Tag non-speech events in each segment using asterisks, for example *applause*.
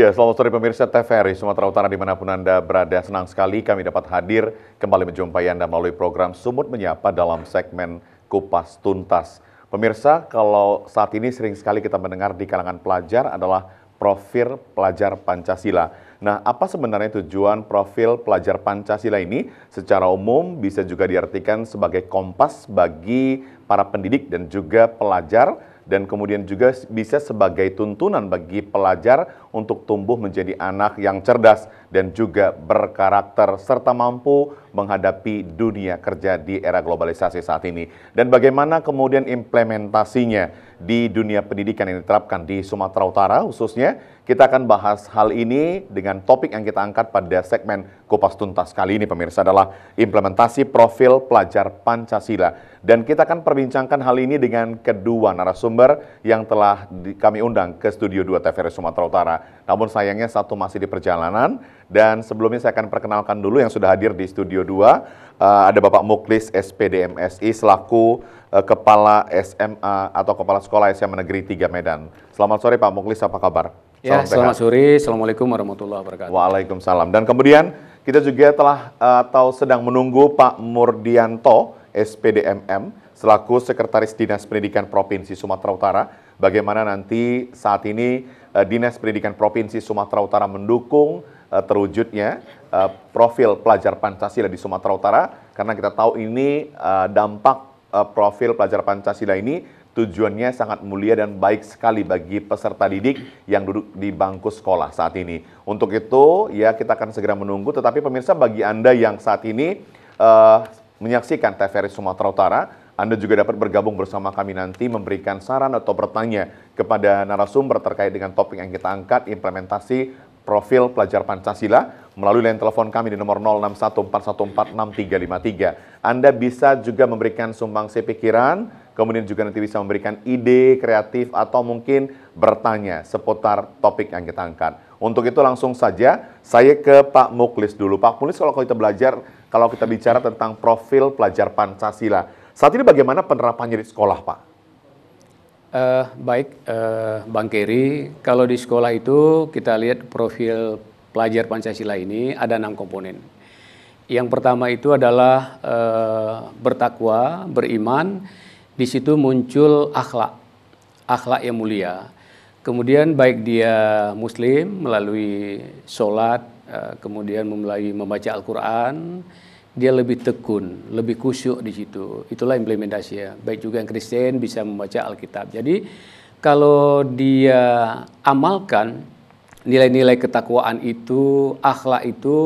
Ya, selamat sore pemirsa TVRI Sumatera Utara dimanapun Anda berada. Senang sekali kami dapat hadir kembali menjumpai Anda melalui program Sumut Menyapa dalam segmen Kupas Tuntas. Pemirsa, kalau saat ini sering sekali kita mendengar di kalangan pelajar adalah profil pelajar Pancasila. Nah, apa sebenarnya tujuan profil pelajar Pancasila ini? Secara umum bisa juga diartikan sebagai kompas bagi para pendidik dan juga pelajar dan kemudian juga bisa sebagai tuntunan bagi pelajar untuk tumbuh menjadi anak yang cerdas dan juga berkarakter serta mampu menghadapi dunia kerja di era globalisasi saat ini. Dan bagaimana kemudian implementasinya di dunia pendidikan yang diterapkan di Sumatera Utara khususnya, kita akan bahas hal ini dengan topik yang kita angkat pada segmen Kupas Tuntas kali ini pemirsa adalah implementasi profil pelajar Pancasila. Dan kita akan perbincangkan hal ini dengan kedua narasumber yang telah kami undang ke Studio 2 TVRI Sumatera Utara. Namun sayangnya satu masih di perjalanan, dan sebelumnya saya akan perkenalkan dulu yang sudah hadir di Studio 2. Uh, eh, ada Bapak Muklis SPDMSI selaku uh, Kepala SMA atau Kepala Sekolah SMA Negeri 3 Medan. Selamat sore Pak Muklis, apa kabar? Ya, selamat, selamat sore. Assalamualaikum warahmatullahi wabarakatuh. Waalaikumsalam. Dan kemudian kita juga telah uh, atau sedang menunggu Pak Murdianto SPDMM selaku Sekretaris Dinas Pendidikan Provinsi Sumatera Utara. Bagaimana nanti saat ini uh, Dinas Pendidikan Provinsi Sumatera Utara mendukung Eh, terwujudnya eh, profil pelajar Pancasila di Sumatera Utara karena kita tahu ini eh, dampak profil pelajar Pancasila ini tujuannya sangat mulia dan baik sekali bagi peserta didik yang duduk di bangku sekolah saat ini. Untuk itu, ya kita akan segera menunggu. Tetapi pemirsa, bagi Anda yang saat ini uh, menyaksikan TVRI Sumatera Utara, Anda juga dapat bergabung bersama kami nanti memberikan saran atau bertanya kepada narasumber terkait dengan topik yang kita angkat, implementasi profil pelajar Pancasila melalui line telepon kami di nomor 0614146353. Anda bisa juga memberikan sumbangsi pikiran, kemudian juga nanti bisa memberikan ide kreatif atau mungkin bertanya seputar topik yang kita angkat. Untuk itu langsung saja saya ke Pak Muklis dulu. Pak Muklis kalau kita belajar, kalau kita bicara tentang profil pelajar Pancasila, saat ini bagaimana penerapannya di sekolah Pak? Uh, baik, uh, Bang Keri, kalau di sekolah itu kita lihat profil pelajar Pancasila ini ada enam komponen. Yang pertama itu adalah uh, bertakwa, beriman. Di situ muncul akhlak, akhlak yang mulia. Kemudian baik dia Muslim melalui sholat, uh, kemudian melalui membaca Al-Quran, dia lebih tekun, lebih kusyuk di situ. Itulah implementasinya. Baik juga yang Kristen bisa membaca Alkitab. Jadi kalau dia amalkan nilai-nilai ketakwaan itu, akhlak itu,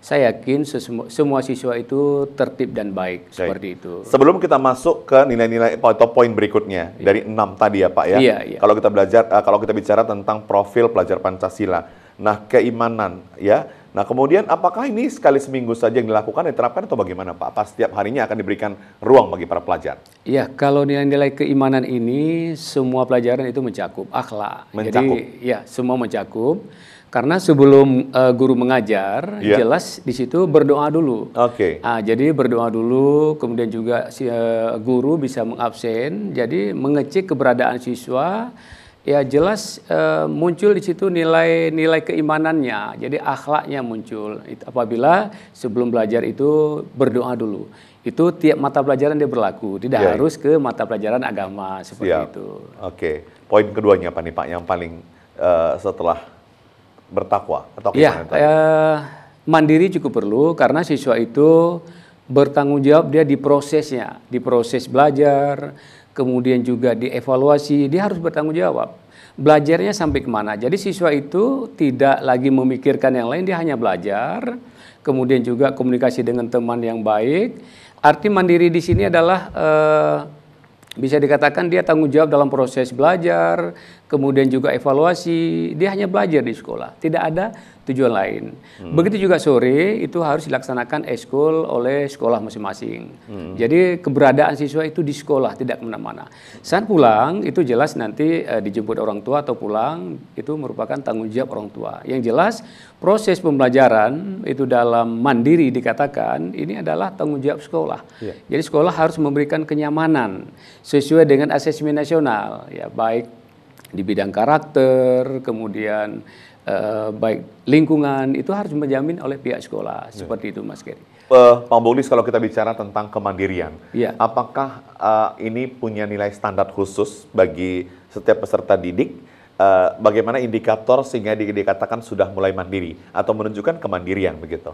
saya yakin sesemu, semua siswa itu tertib dan baik okay. seperti itu. Sebelum kita masuk ke nilai-nilai atau poin berikutnya yeah. dari enam tadi ya Pak ya. Iya, yeah. Kalau kita belajar, eh, kalau kita bicara tentang profil pelajar Pancasila, nah keimanan ya Nah, kemudian apakah ini sekali seminggu saja yang dilakukan, diterapkan atau bagaimana Pak? Apa setiap harinya akan diberikan ruang bagi para pelajar? Iya, kalau nilai-nilai keimanan ini semua pelajaran itu mencakup akhlak. Mencakup. Jadi, ya, semua mencakup. Karena sebelum uh, guru mengajar, yeah. jelas di situ berdoa dulu. Oke. Okay. Nah, jadi berdoa dulu, kemudian juga si uh, guru bisa mengabsen, jadi mengecek keberadaan siswa ya jelas e, muncul di situ nilai-nilai keimanannya. Jadi akhlaknya muncul. apabila sebelum belajar itu berdoa dulu. Itu tiap mata pelajaran dia berlaku, tidak yeah. harus ke mata pelajaran agama seperti Siap. itu. Oke. Okay. Poin keduanya apa nih Pak yang paling uh, setelah bertakwa atau Ya, Yeah, eh, mandiri cukup perlu karena siswa itu bertanggung jawab dia di prosesnya, di proses belajar, kemudian juga dievaluasi, dia harus bertanggung jawab. Belajarnya sampai kemana? Jadi siswa itu tidak lagi memikirkan yang lain, dia hanya belajar. Kemudian juga komunikasi dengan teman yang baik. Arti mandiri di sini adalah eh, bisa dikatakan dia tanggung jawab dalam proses belajar, kemudian juga evaluasi, dia hanya belajar di sekolah, tidak ada tujuan lain. Hmm. Begitu juga sore itu harus dilaksanakan eskul oleh sekolah masing-masing. Hmm. Jadi keberadaan siswa itu di sekolah tidak kemana-mana. Saat pulang itu jelas nanti e, dijemput orang tua atau pulang itu merupakan tanggung jawab orang tua. Yang jelas proses pembelajaran itu dalam mandiri dikatakan ini adalah tanggung jawab sekolah. Yeah. Jadi sekolah harus memberikan kenyamanan sesuai dengan asesmen nasional ya baik di bidang karakter, kemudian eh, baik lingkungan itu harus menjamin oleh pihak sekolah ya. seperti itu Mas Keri. Uh, eh, Pak Bonis, kalau kita bicara tentang kemandirian, ya. apakah uh, ini punya nilai standar khusus bagi setiap peserta didik? Uh, bagaimana indikator sehingga dikatakan sudah mulai mandiri atau menunjukkan kemandirian begitu?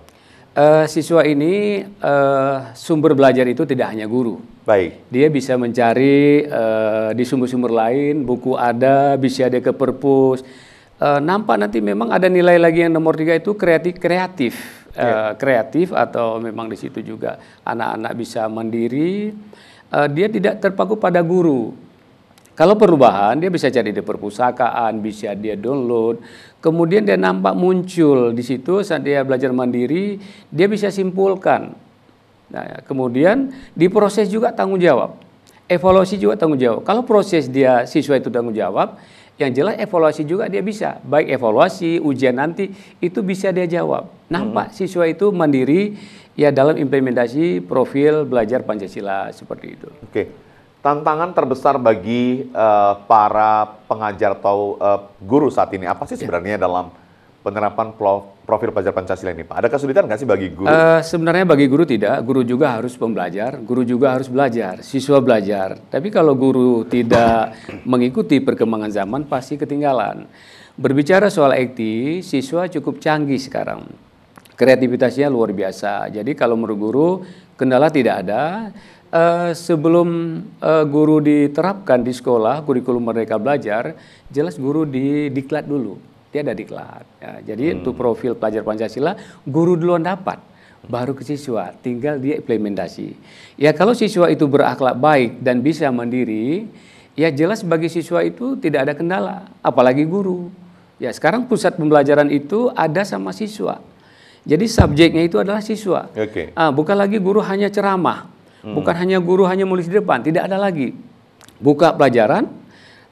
Uh, siswa ini uh, sumber belajar itu tidak hanya guru. Baik. Dia bisa mencari uh, di sumber-sumber lain, buku ada, bisa ada ke perpus. Uh, nampak nanti memang ada nilai lagi yang nomor tiga itu kreatif kreatif yeah. uh, kreatif atau memang di situ juga anak-anak bisa mandiri. Uh, dia tidak terpaku pada guru kalau perubahan dia bisa cari di perpustakaan, bisa dia download. Kemudian dia nampak muncul di situ saat dia belajar mandiri, dia bisa simpulkan. Nah, kemudian diproses juga tanggung jawab. Evaluasi juga tanggung jawab. Kalau proses dia siswa itu tanggung jawab, yang jelas evaluasi juga dia bisa. Baik evaluasi, ujian nanti itu bisa dia jawab. Nampak hmm. siswa itu mandiri ya dalam implementasi profil belajar Pancasila seperti itu. Oke. Okay tantangan terbesar bagi uh, para pengajar atau uh, guru saat ini apa sih ya. sebenarnya ya. dalam penerapan profil pelajar Pancasila ini Pak? Ada kesulitan nggak sih bagi guru? Uh, sebenarnya bagi guru tidak, guru juga harus pembelajar, guru juga harus belajar, siswa belajar. Tapi kalau guru tidak mengikuti perkembangan zaman pasti ketinggalan. Berbicara soal ekti, siswa cukup canggih sekarang. Kreativitasnya luar biasa. Jadi kalau menurut guru kendala tidak ada, uh, sebelum uh, guru diterapkan di sekolah, kurikulum mereka belajar, jelas guru di diklat dulu. Dia ada diklat. Ya, jadi hmm. untuk profil pelajar Pancasila, guru duluan dapat baru ke siswa, tinggal dia implementasi. Ya kalau siswa itu berakhlak baik dan bisa mandiri, ya jelas bagi siswa itu tidak ada kendala, apalagi guru. Ya sekarang pusat pembelajaran itu ada sama siswa. Jadi subjeknya itu adalah siswa. Okay. Ah, bukan lagi guru hanya ceramah Bukan hanya guru hanya menulis di depan, tidak ada lagi. Buka pelajaran,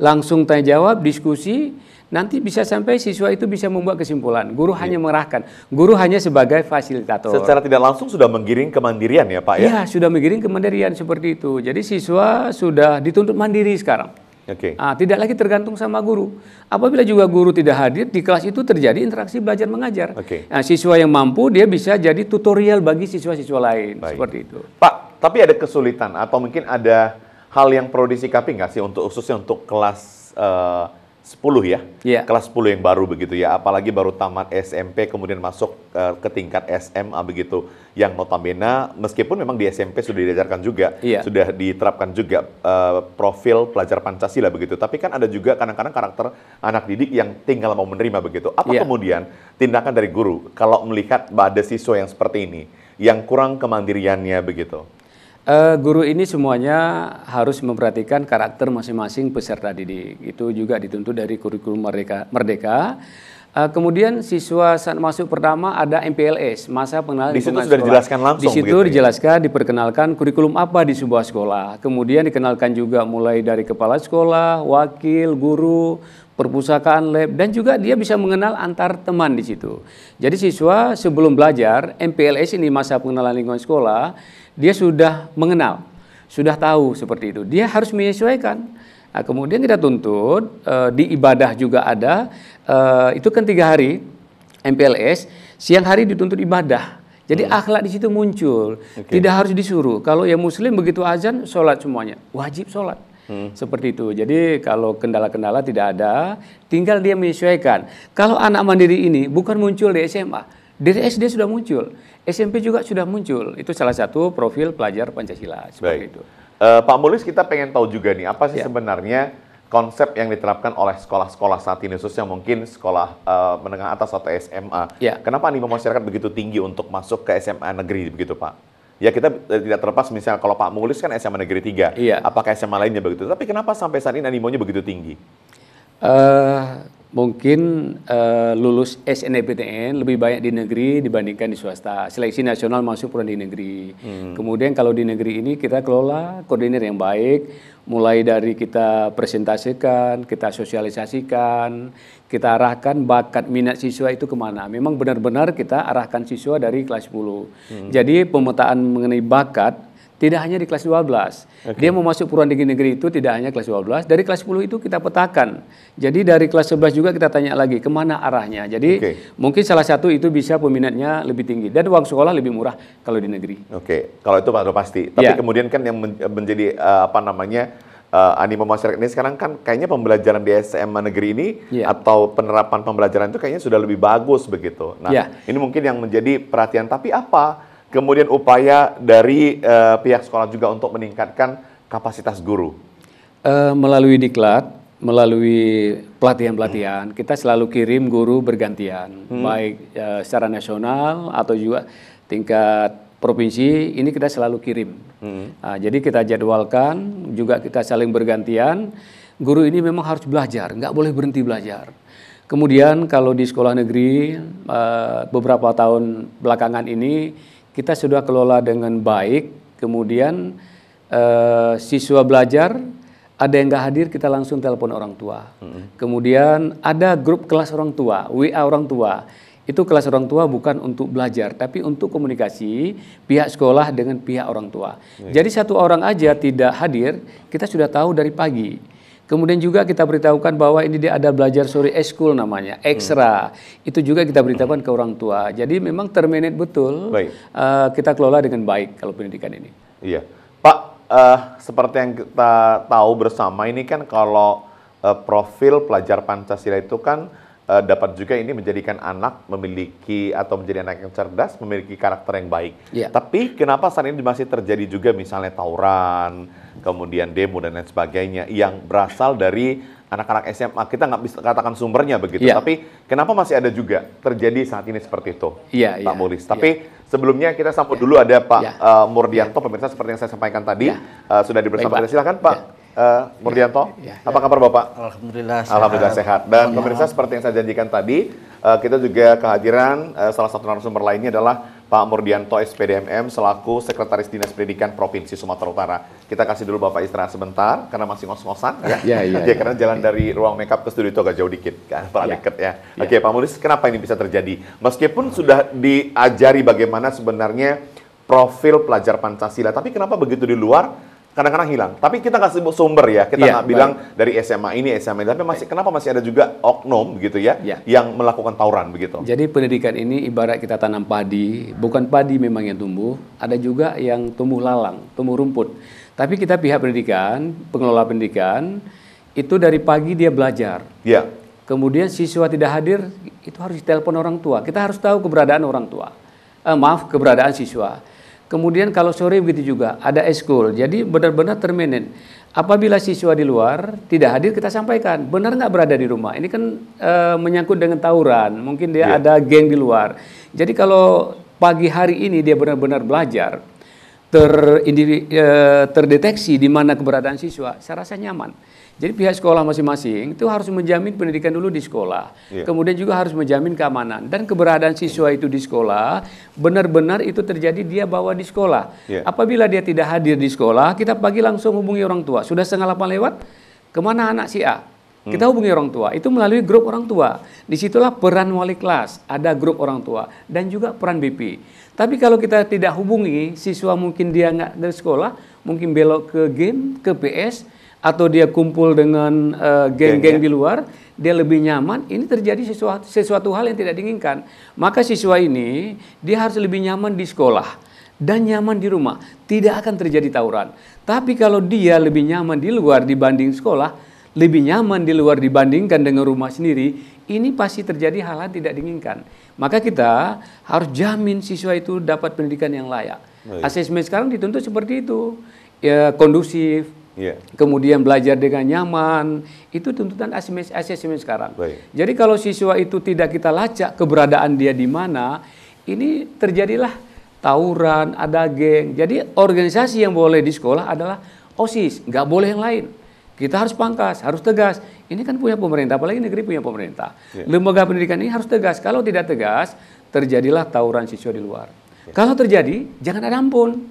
langsung tanya jawab, diskusi, nanti bisa sampai siswa itu bisa membuat kesimpulan. Guru yeah. hanya mengerahkan, guru hanya sebagai fasilitator. Secara tidak langsung sudah menggiring kemandirian ya Pak ya? Iya, sudah menggiring kemandirian seperti itu. Jadi siswa sudah dituntut mandiri sekarang. Oke. Okay. Nah, tidak lagi tergantung sama guru. Apabila juga guru tidak hadir di kelas itu terjadi interaksi belajar mengajar. Oke. Okay. Nah, siswa yang mampu dia bisa jadi tutorial bagi siswa-siswa lain Baik. seperti itu. Pak, tapi ada kesulitan atau mungkin ada hal yang perlu disikapi nggak sih untuk khususnya untuk kelas eh, uh, 10 ya? Yeah. Kelas 10 yang baru begitu ya. Apalagi baru tamat SMP kemudian masuk uh, ke tingkat SMA begitu. Yang notabene meskipun memang di SMP sudah diajarkan juga, yeah. sudah diterapkan juga uh, profil pelajar Pancasila begitu. Tapi kan ada juga kadang-kadang karakter anak didik yang tinggal mau menerima begitu. Apa yeah. kemudian tindakan dari guru kalau melihat ada siswa yang seperti ini yang kurang kemandiriannya begitu? Uh, guru ini semuanya harus memperhatikan karakter masing-masing peserta didik. Itu juga dituntut dari kurikulum merdeka. merdeka. Uh, kemudian siswa saat masuk pertama ada MPLS, masa pengenalan di situ sudah sekolah. dijelaskan langsung. Di situ gitu, dijelaskan, ya? diperkenalkan kurikulum apa di sebuah sekolah. Kemudian dikenalkan juga mulai dari kepala sekolah, wakil, guru, perpustakaan lab dan juga dia bisa mengenal antar teman di situ. Jadi siswa sebelum belajar MPLS ini masa pengenalan lingkungan sekolah dia sudah mengenal, sudah tahu seperti itu. Dia harus menyesuaikan. Nah, kemudian kita tuntut e, di ibadah juga ada. E, itu kan tiga hari MPLS. Siang hari dituntut ibadah. Jadi hmm. akhlak di situ muncul. Okay. Tidak harus disuruh. Kalau yang Muslim begitu azan sholat semuanya, wajib sholat. Hmm. Seperti itu. Jadi kalau kendala-kendala tidak ada, tinggal dia menyesuaikan. Kalau anak mandiri ini bukan muncul di SMA, dari SD sudah muncul. SMP juga sudah muncul. Itu salah satu profil pelajar Pancasila seperti itu. Uh, Pak Mulis kita pengen tahu juga nih apa sih ya. sebenarnya konsep yang diterapkan oleh sekolah-sekolah saat ini khususnya mungkin sekolah uh, menengah atas atau SMA. Ya. Kenapa animo masyarakat begitu tinggi untuk masuk ke SMA negeri begitu, Pak? ya kita eh, tidak terlepas misalnya kalau Pak Mulis kan SMA Negeri 3, iya. apakah SMA lainnya begitu? Tapi kenapa sampai saat ini animonya begitu tinggi? Uh, mungkin uh, lulus SNMPTN lebih banyak di negeri dibandingkan di swasta. Seleksi nasional masuk pun di negeri. Hmm. Kemudian kalau di negeri ini kita kelola koordinir yang baik, mulai dari kita presentasikan, kita sosialisasikan, kita arahkan bakat minat siswa itu kemana. Memang benar-benar kita arahkan siswa dari kelas 10. Hmm. Jadi pemetaan mengenai bakat tidak hanya di kelas 12. Okay. Dia mau masuk perguruan tinggi negeri itu tidak hanya kelas 12. Dari kelas 10 itu kita petakan. Jadi dari kelas 11 juga kita tanya lagi kemana arahnya. Jadi okay. mungkin salah satu itu bisa peminatnya lebih tinggi. Dan uang sekolah lebih murah kalau di negeri. Oke, okay. kalau itu pasti. Tapi yeah. kemudian kan yang menjadi eh, apa namanya uh, animo masyarakat ini sekarang kan kayaknya pembelajaran di SMA negeri ini yeah. atau penerapan pembelajaran itu kayaknya sudah lebih bagus begitu. Nah, yeah. ini mungkin yang menjadi perhatian tapi apa kemudian upaya dari uh, pihak sekolah juga untuk meningkatkan kapasitas guru? Uh, melalui diklat, melalui pelatihan-pelatihan, hmm. kita selalu kirim guru bergantian, hmm. baik uh, secara nasional atau juga tingkat provinsi. Ini kita selalu kirim. Hmm. uh, jadi kita jadwalkan, juga kita saling bergantian. Guru ini memang harus belajar, nggak boleh berhenti belajar. Kemudian kalau di sekolah negeri beberapa tahun belakangan ini kita sudah kelola dengan baik, kemudian eh, siswa belajar, ada yang nggak hadir kita langsung telepon orang tua. hmm Kemudian ada grup kelas orang tua, WA orang tua. Itu kelas orang tua bukan untuk belajar, tapi untuk komunikasi pihak sekolah dengan pihak orang tua. hmm Jadi satu orang aja tidak hadir, kita sudah tahu dari pagi Kemudian juga kita beritahukan bahwa ini dia ada belajar sore eskul namanya, ekstra. Hmm. Itu juga kita beritahukan ke orang tua. Jadi memang terminate betul. Baik. Uh, kita kelola dengan baik kalau pendidikan ini. Iya. Pak, uh, seperti yang kita tahu bersama ini kan kalau uh, profil pelajar Pancasila itu kan uh, dapat juga ini menjadikan anak memiliki atau menjadi anak yang cerdas, memiliki karakter yang baik. Iya. Tapi kenapa saat ini masih terjadi juga misalnya tawuran, kemudian demo dan lain sebagainya yang berasal dari anak-anak SMA kita nggak bisa katakan sumbernya begitu yeah. tapi kenapa masih ada juga terjadi saat ini seperti itu yeah, Pak yeah, Mulis iya. tapi yeah. sebelumnya kita sambut yeah. dulu ada Pak yeah. Iya. uh, Murdianto yeah. pemirsa seperti yang saya sampaikan tadi yeah. Iya. uh, sudah dibersama kita Pak. silakan Pak yeah. Uh, Murdianto, ya, ya, kabar Bapak? Alhamdulillah sehat. Alhamdulillah sehat. Dan ya. pemirsa seperti yang saya janjikan tadi, uh, kita juga kehadiran uh, salah satu narasumber lainnya adalah Pak Murdianto SPDMM selaku Sekretaris Dinas Pendidikan Provinsi Sumatera Utara kita kasih dulu Bapak istirahat sebentar karena masih ngos-ngosan ya. Iya, iya. ya, karena jalan dari ruang makeup ke studio itu agak jauh dikit kan, kurang ya. deket ya. ya. Oke, Pak Mulis, kenapa ini bisa terjadi? Meskipun sudah diajari bagaimana sebenarnya profil pelajar Pancasila, tapi kenapa begitu di luar kadang-kadang hilang. Tapi kita kasih sumber ya, kita iya, nggak ya, bilang dari SMA ini, SMA ini, tapi masih kenapa masih ada juga oknum gitu ya, ya, yang melakukan tawuran begitu. Jadi pendidikan ini ibarat kita tanam padi, bukan padi memang yang tumbuh, ada juga yang tumbuh lalang, tumbuh rumput. Tapi kita pihak pendidikan, pengelola pendidikan itu dari pagi dia belajar. Ya. Kemudian siswa tidak hadir itu harus ditelepon orang tua. Kita harus tahu keberadaan orang tua. Eh, maaf, keberadaan siswa. Kemudian kalau sore begitu juga ada eskul. Jadi benar-benar terminin. Apabila siswa di luar tidak hadir kita sampaikan. Benar nggak berada di rumah? Ini kan e, menyangkut dengan tawuran. Mungkin dia yeah. ada geng di luar. Jadi kalau pagi hari ini dia benar-benar belajar, terindiri, e, eh, terdeteksi di mana keberadaan siswa, saya rasa nyaman. Jadi pihak sekolah masing-masing itu harus menjamin pendidikan dulu di sekolah. Yeah. Kemudian juga harus menjamin keamanan dan keberadaan siswa itu di sekolah benar-benar itu terjadi dia bawa di sekolah. Yeah. Apabila dia tidak hadir di sekolah, kita pagi langsung hubungi orang tua. Sudah setengah delapan lewat, kemana anak si A? Kita hubungi orang tua. Itu melalui grup orang tua. Disitulah peran wali kelas. Ada grup orang tua. Dan juga peran BP. Tapi kalau kita tidak hubungi, siswa mungkin dia nggak dari sekolah, mungkin belok ke game, ke PS, atau dia kumpul dengan eh, geng-geng uh, di luar, dia lebih nyaman. Ini terjadi sesuatu, sesuatu hal yang tidak diinginkan. Maka siswa ini, dia harus lebih nyaman di sekolah dan nyaman di rumah. Tidak akan terjadi tawuran. Tapi kalau dia lebih nyaman di luar dibanding sekolah, lebih nyaman di luar dibandingkan dengan rumah sendiri, ini pasti terjadi hal-hal tidak diinginkan. Maka kita harus jamin siswa itu dapat pendidikan yang layak. Baik. Asesmen sekarang dituntut seperti itu, ya, kondusif, yeah. kemudian belajar dengan nyaman, itu tuntutan asesmen, asesmen sekarang. Baik. Jadi kalau siswa itu tidak kita lacak keberadaan dia di mana, ini terjadilah tawuran, ada geng. Jadi organisasi yang boleh di sekolah adalah OSIS, nggak boleh yang lain. Kita harus pangkas, harus tegas. Ini kan punya pemerintah, apalagi negeri punya pemerintah. Yeah. Lembaga pendidikan ini harus tegas. Kalau tidak tegas, terjadilah tawuran siswa di luar. Yeah. Kalau terjadi, jangan ada ampun.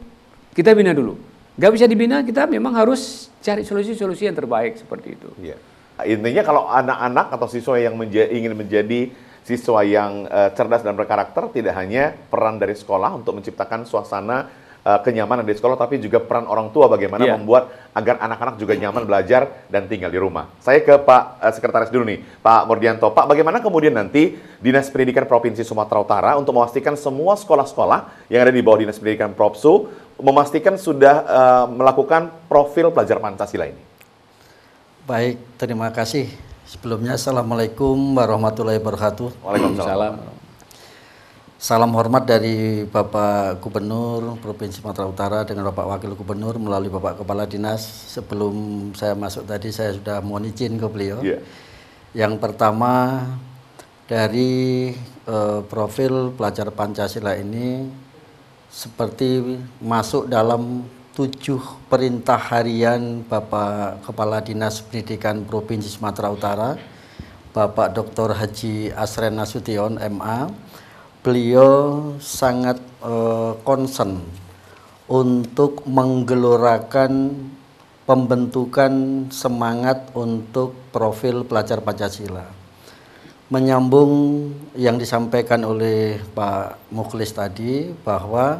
Kita bina dulu. Gak bisa dibina, kita memang harus cari solusi-solusi yang terbaik seperti itu. Yeah. Intinya kalau anak-anak atau siswa yang menja ingin menjadi siswa yang uh, cerdas dan berkarakter, tidak hanya peran dari sekolah untuk menciptakan suasana Eh, kenyamanan di sekolah, tapi juga peran orang tua bagaimana yeah. membuat agar anak-anak juga nyaman belajar dan tinggal di rumah. Saya ke Pak eh, Sekretaris dulu nih, Pak Mordianto. Pak, bagaimana kemudian nanti Dinas Pendidikan Provinsi Sumatera Utara untuk memastikan semua sekolah-sekolah yang ada di bawah Dinas Pendidikan Propsu memastikan sudah uh, melakukan profil pelajar Pancasila ini? Baik, terima kasih. Sebelumnya, Assalamualaikum warahmatullahi wabarakatuh. Waalaikumsalam. Salam hormat dari Bapak Gubernur Provinsi Sumatera Utara dengan Bapak Wakil Gubernur melalui Bapak Kepala Dinas. Sebelum saya masuk tadi saya sudah mohon izin ke beliau. Yeah. Yang pertama dari uh, profil pelajar Pancasila ini seperti masuk dalam tujuh perintah harian Bapak Kepala Dinas Pendidikan Provinsi Sumatera Utara, Bapak Dr. Haji Asren Nasution MA beliau sangat uh, untuk menggelorakan pembentukan semangat untuk profil pelajar Pancasila. Menyambung yang disampaikan oleh Pak Mukhlis tadi bahwa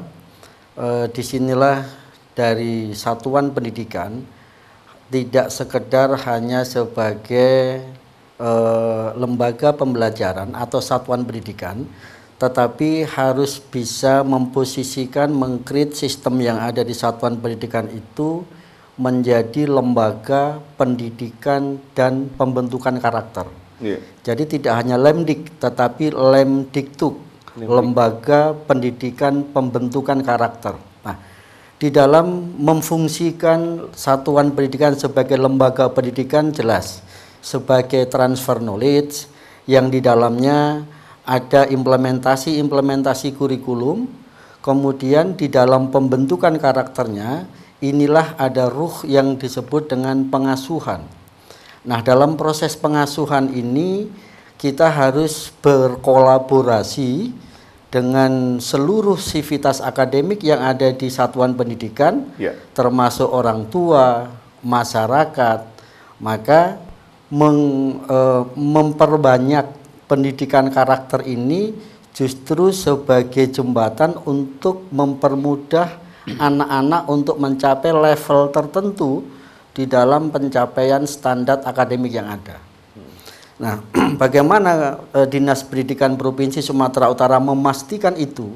e, disinilah dari satuan pendidikan tidak sekedar hanya sebagai e, lembaga pembelajaran atau satuan pendidikan, tetapi harus bisa memposisikan mengkrit sistem yang ada di satuan pendidikan itu menjadi lembaga pendidikan dan pembentukan karakter. Yeah. Jadi tidak hanya lemdik tetapi lemdiktuk, lembaga pendidikan pembentukan karakter. Nah, di dalam memfungsikan satuan pendidikan sebagai lembaga pendidikan jelas sebagai transfer knowledge yang di dalamnya ada implementasi-implementasi kurikulum, kemudian di dalam pembentukan karakternya, inilah ada ruh yang disebut dengan pengasuhan. Nah, dalam proses pengasuhan ini, kita harus berkolaborasi dengan seluruh sivitas akademik yang ada di satuan pendidikan, ya. termasuk orang tua, masyarakat, maka meng, e, memperbanyak pendidikan karakter ini justru sebagai jembatan untuk mempermudah anak-anak untuk mencapai level tertentu di dalam pencapaian standar akademik yang ada. Nah, *clears throat* bagaimana e, Dinas Pendidikan Provinsi Sumatera Utara memastikan itu?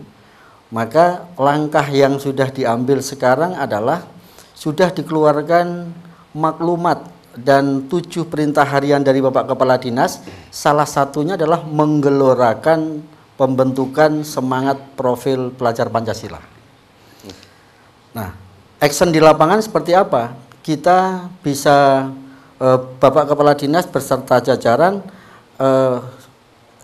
Maka langkah yang sudah diambil sekarang adalah sudah dikeluarkan maklumat dan tujuh perintah harian dari Bapak Kepala Dinas, salah satunya adalah menggelorakan pembentukan semangat profil pelajar Pancasila. Nah, action di lapangan seperti apa? Kita bisa eh, Bapak Kepala Dinas beserta jajaran eh,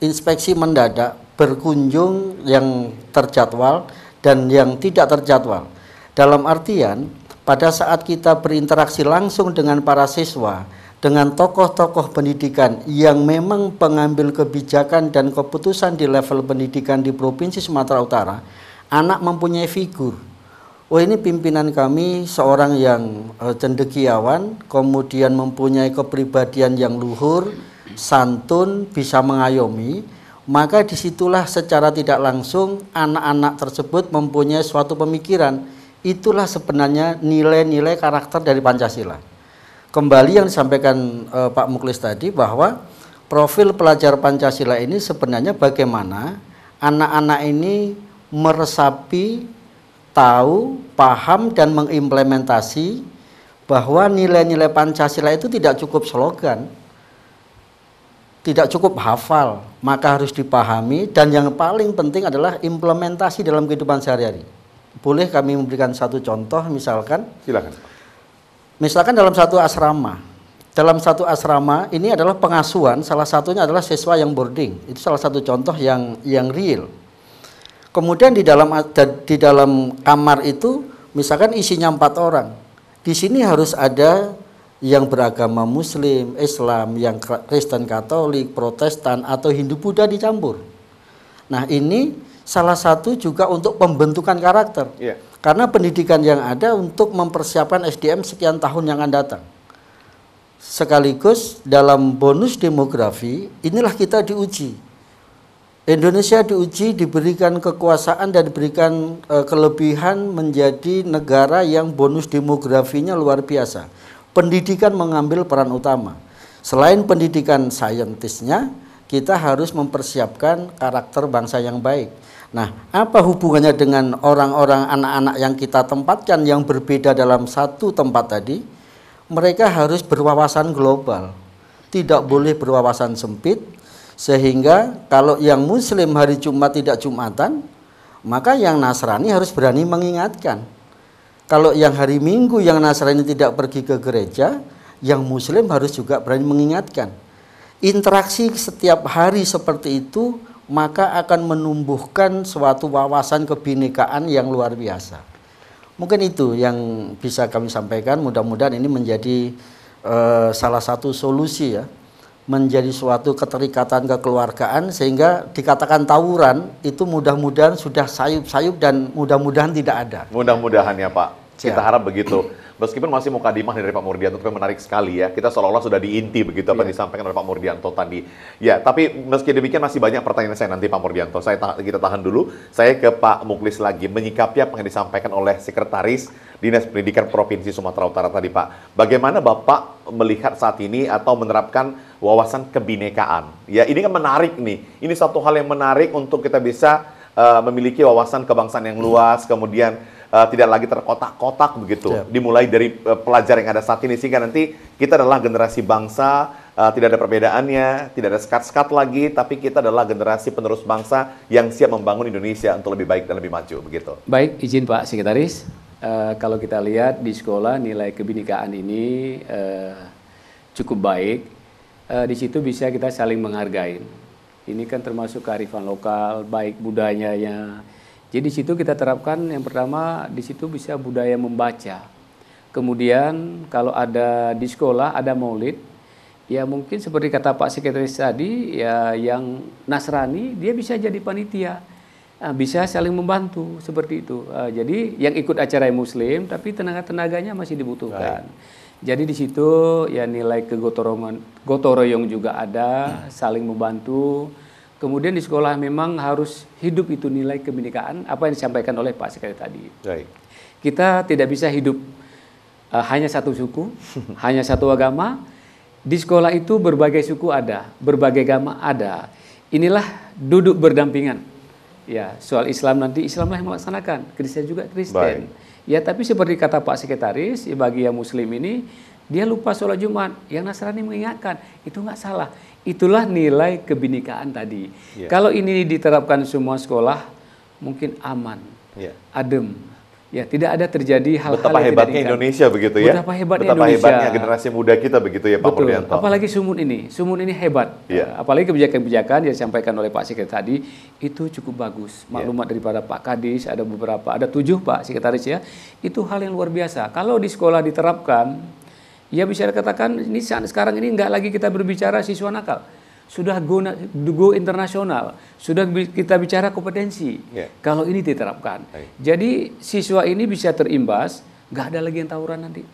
inspeksi mendadak berkunjung yang terjadwal dan yang tidak terjadwal. Dalam artian pada saat kita berinteraksi langsung dengan para siswa, dengan tokoh-tokoh pendidikan yang memang pengambil kebijakan dan keputusan di level pendidikan di Provinsi Sumatera Utara, anak mempunyai figur. Oh ini pimpinan kami seorang yang eh, cendekiawan, kemudian mempunyai kepribadian yang luhur, santun, bisa mengayomi, maka disitulah secara tidak langsung anak-anak tersebut mempunyai suatu pemikiran Itulah sebenarnya nilai-nilai karakter dari Pancasila. Kembali yang disampaikan eh, Pak Muklis tadi bahwa profil pelajar Pancasila ini sebenarnya bagaimana anak-anak ini meresapi, tahu, paham dan mengimplementasi bahwa nilai-nilai Pancasila itu tidak cukup slogan, tidak cukup hafal, maka harus dipahami dan yang paling penting adalah implementasi dalam kehidupan sehari-hari boleh kami memberikan satu contoh misalkan silakan misalkan dalam satu asrama dalam satu asrama ini adalah pengasuhan salah satunya adalah siswa yang boarding itu salah satu contoh yang yang real kemudian di dalam di dalam kamar itu misalkan isinya empat orang di sini harus ada yang beragama Muslim, Islam, yang Kristen Katolik, Protestan, atau Hindu Buddha dicampur. Nah, ini salah satu juga untuk pembentukan karakter. Yeah. Karena pendidikan yang ada untuk mempersiapkan SDM sekian tahun yang akan datang. Sekaligus dalam bonus demografi, inilah kita diuji. Indonesia diuji diberikan kekuasaan dan diberikan e, kelebihan menjadi negara yang bonus demografinya luar biasa. Pendidikan mengambil peran utama. Selain pendidikan saintisnya, kita harus mempersiapkan karakter bangsa yang baik. Nah, apa hubungannya dengan orang-orang anak-anak yang kita tempatkan yang berbeda dalam satu tempat tadi? Mereka harus berwawasan global, tidak boleh berwawasan sempit, sehingga kalau yang Muslim hari Jumat tidak Jumatan, maka yang Nasrani harus berani mengingatkan. Kalau yang hari Minggu yang Nasrani tidak pergi ke gereja, yang Muslim harus juga berani mengingatkan. Interaksi setiap hari seperti itu maka akan menumbuhkan suatu wawasan kebinekaan yang luar biasa. Mungkin itu yang bisa kami sampaikan. Mudah-mudahan ini menjadi e, salah satu solusi ya, menjadi suatu keterikatan kekeluargaan sehingga dikatakan tawuran itu mudah-mudahan sudah sayup-sayup dan mudah-mudahan tidak ada. Mudah-mudahan ya Pak. Kita ya. harap begitu. Meskipun masih muka dimah dari Pak Murdianto, tapi menarik sekali ya. Kita seolah-olah sudah diinti begitu apa yeah. disampaikan oleh Pak Murdianto tadi. Ya, tapi meski demikian masih banyak pertanyaan saya nanti Pak Murdianto. Saya ta kita tahan dulu. Saya ke Pak Muklis lagi menyikapi apa yang disampaikan oleh Sekretaris Dinas Pendidikan Provinsi Sumatera Utara tadi Pak. Bagaimana Bapak melihat saat ini atau menerapkan wawasan kebinekaan? Ya, ini kan menarik nih. Ini satu hal yang menarik untuk kita bisa uh, memiliki wawasan kebangsaan yang luas, kemudian uh, tidak lagi terkotak-kotak begitu. Iya. Dimulai dari uh, pelajar yang ada saat ini sehingga nanti kita adalah generasi bangsa uh, tidak ada perbedaannya, tidak ada skat-skat lagi, tapi kita adalah generasi penerus bangsa yang siap membangun Indonesia untuk lebih baik dan lebih maju begitu. Baik, izin Pak Sekretaris. Uh, kalau kita lihat di sekolah nilai kebinekaan ini uh, cukup baik. Uh, di situ bisa kita saling menghargai. Ini kan termasuk kearifan lokal, baik budayanya, jadi di situ kita terapkan yang pertama di situ bisa budaya membaca. Kemudian kalau ada di sekolah ada maulid, ya mungkin seperti kata Pak Sekretaris tadi, ya yang Nasrani dia bisa jadi panitia, ah, bisa saling membantu seperti itu. Ah, jadi yang ikut acara yang Muslim tapi tenaga tenaganya masih dibutuhkan. Baik. Jadi di situ ya nilai kegotorongan, gotoroyong juga ada, hmm. saling membantu Kemudian di sekolah memang harus hidup itu nilai kebinekaan, apa yang disampaikan oleh Pak Sekretari tadi. Baik. Kita tidak bisa hidup uh, hanya satu suku, *laughs* hanya satu agama. Di sekolah itu berbagai suku ada, berbagai agama ada. Inilah duduk berdampingan. Ya, soal Islam nanti Islamlah yang melaksanakan, Kristen juga Kristen. Baik. Ya, tapi seperti kata Pak Sekretaris, ya, bagi yang Muslim ini dia lupa sholat Jumat. Yang Nasrani mengingatkan, itu nggak salah. Itulah nilai kebinikaan tadi. Ya. Kalau ini diterapkan semua sekolah, mungkin aman, ya. adem. Ya, tidak ada terjadi hal-hal Betapa yang hebatnya tidak Indonesia begitu ya. Betapa hebatnya Betapa Indonesia. hebatnya generasi muda kita begitu ya Pak Betul. Murianto. Apalagi Sumun ini, Sumun ini hebat. Ya. Eh, apalagi kebijakan-kebijakan yang disampaikan oleh Pak Sekretaris tadi itu cukup bagus. Ya. Maklumat ya. daripada Pak Kadis ada beberapa, ada tujuh Pak Sekretaris ya. Itu hal yang luar biasa. Kalau di sekolah diterapkan, ia ya, bisa dikatakan ini saat sekarang ini nggak lagi kita berbicara siswa nakal. Sudah go, go internasional, sudah kita bicara kompetensi. Yeah. Kalau ini diterapkan, Ayo. jadi siswa ini bisa terimbas, nggak ada lagi yang tawuran nanti.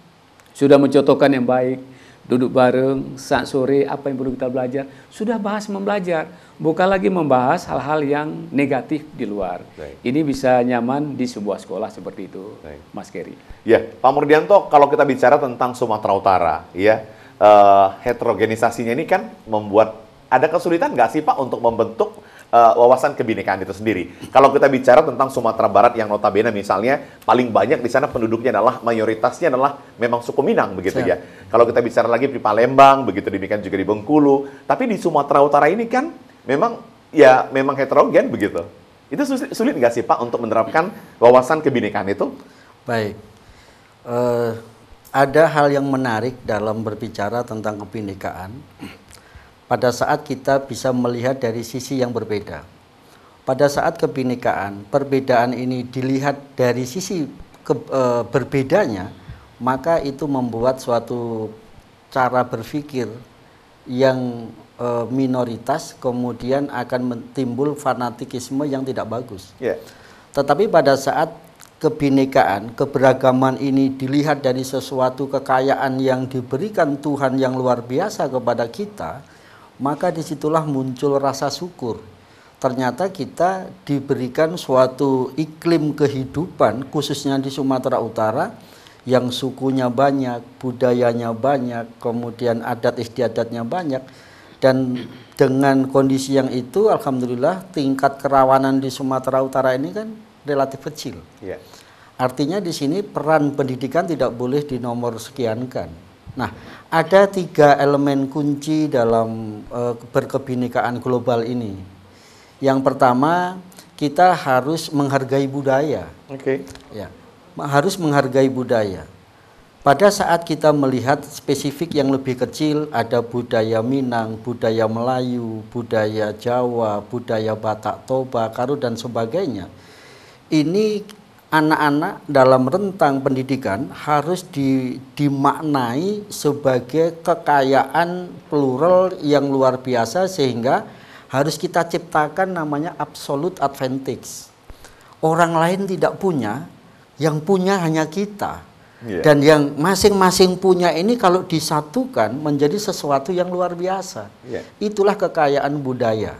Sudah mencotokkan yang baik, duduk bareng saat sore apa yang perlu kita belajar sudah bahas membelajar bukan lagi membahas hal-hal yang negatif di luar Baik. ini bisa nyaman di sebuah sekolah seperti itu Baik. Mas Keri ya Pak Murdianto kalau kita bicara tentang Sumatera Utara ya uh, heterogenisasinya ini kan membuat ada kesulitan nggak sih Pak untuk membentuk uh, wawasan kebinekaan itu sendiri. Kalau kita bicara tentang Sumatera Barat yang notabene misalnya paling banyak di sana penduduknya adalah mayoritasnya adalah memang suku Minang begitu Siap. ya. Kalau kita bicara lagi di Palembang, begitu demikian juga di Bengkulu, tapi di Sumatera Utara ini kan memang ya memang heterogen begitu. Itu sulit nggak sih Pak untuk menerapkan wawasan kebinekaan itu? Baik. Uh, ada hal yang menarik dalam berbicara tentang kebinekaan pada saat kita bisa melihat dari sisi yang berbeda. Pada saat kebinekaan, perbedaan ini dilihat dari sisi ke, e, berbedanya, maka itu membuat suatu cara berpikir yang e, minoritas kemudian akan timbul fanatikisme yang tidak bagus. Yeah. Tetapi pada saat kebinekaan, keberagaman ini dilihat dari sesuatu kekayaan yang diberikan Tuhan yang luar biasa kepada kita, maka disitulah muncul rasa syukur. Ternyata kita diberikan suatu iklim kehidupan, khususnya di Sumatera Utara, yang sukunya banyak, budayanya banyak, kemudian adat istiadatnya banyak, dan dengan kondisi yang itu, alhamdulillah tingkat kerawanan di Sumatera Utara ini kan relatif kecil. Ya. Artinya di sini peran pendidikan tidak boleh dinomor sekiankan. Nah, ada tiga elemen kunci dalam uh, berkebinekaan global ini. Yang pertama, kita harus menghargai budaya. Oke. Okay. Ya, harus menghargai budaya. Pada saat kita melihat spesifik yang lebih kecil, ada budaya Minang, budaya Melayu, budaya Jawa, budaya Batak Toba, Karu, dan sebagainya. Ini anak-anak dalam rentang pendidikan harus di, dimaknai sebagai kekayaan plural yang luar biasa sehingga harus kita ciptakan namanya absolute advantage. Orang lain tidak punya, yang punya hanya kita. Yeah. Dan yang masing-masing punya ini kalau disatukan menjadi sesuatu yang luar biasa. Yeah. Itulah kekayaan budaya.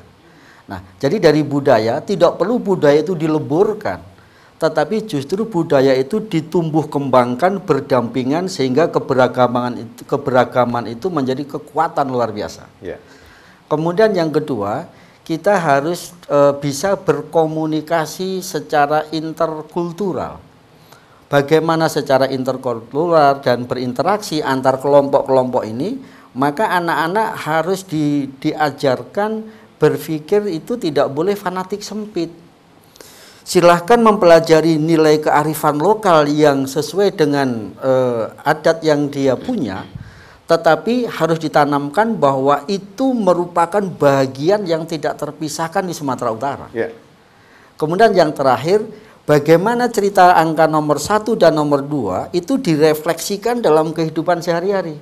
Nah, jadi dari budaya tidak perlu budaya itu dileburkan tetapi justru budaya itu ditumbuh kembangkan berdampingan sehingga keberagaman itu, keberagaman itu menjadi kekuatan luar biasa. Yeah. Kemudian yang kedua, kita harus e, bisa berkomunikasi secara interkultural. Bagaimana secara interkultural dan berinteraksi antar kelompok-kelompok ini, maka anak-anak harus di, diajarkan berpikir itu tidak boleh fanatik sempit silahkan mempelajari nilai kearifan lokal yang sesuai dengan eh, adat yang dia punya tetapi harus ditanamkan bahwa itu merupakan bagian yang tidak terpisahkan di Sumatera Utara. Yeah. Kemudian yang terakhir, bagaimana cerita angka nomor satu dan nomor dua itu direfleksikan dalam kehidupan sehari-hari.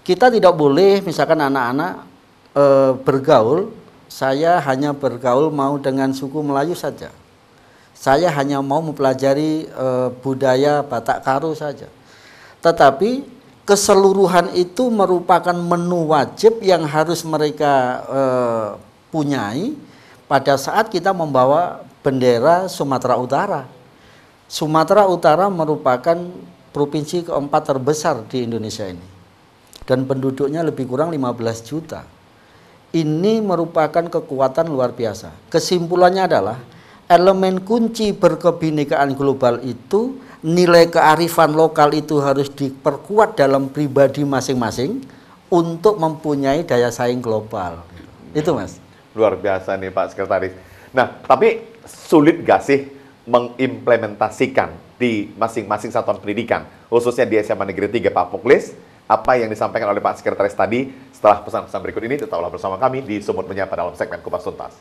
Kita tidak boleh, misalkan anak-anak e, bergaul saya hanya bergaul mau dengan suku Melayu saja. Saya hanya mau mempelajari e, budaya Batak Karo saja. Tetapi keseluruhan itu merupakan menu wajib yang harus mereka e, punyai pada saat kita membawa bendera Sumatera Utara. Sumatera Utara merupakan provinsi keempat terbesar di Indonesia ini. Dan penduduknya lebih kurang 15 juta ini merupakan kekuatan luar biasa. Kesimpulannya adalah elemen kunci berkebinekaan global itu nilai kearifan lokal itu harus diperkuat dalam pribadi masing-masing untuk mempunyai daya saing global. Itu mas. Luar biasa nih Pak Sekretaris. Nah, tapi sulit gak sih mengimplementasikan di masing-masing satuan pendidikan, khususnya di SMA Negeri 3 Pak Puklis, apa yang disampaikan oleh Pak Sekretaris tadi setelah pesan-pesan berikut ini, tetaplah bersama kami di Sumut Menyapa dalam segmen Kupas Tuntas.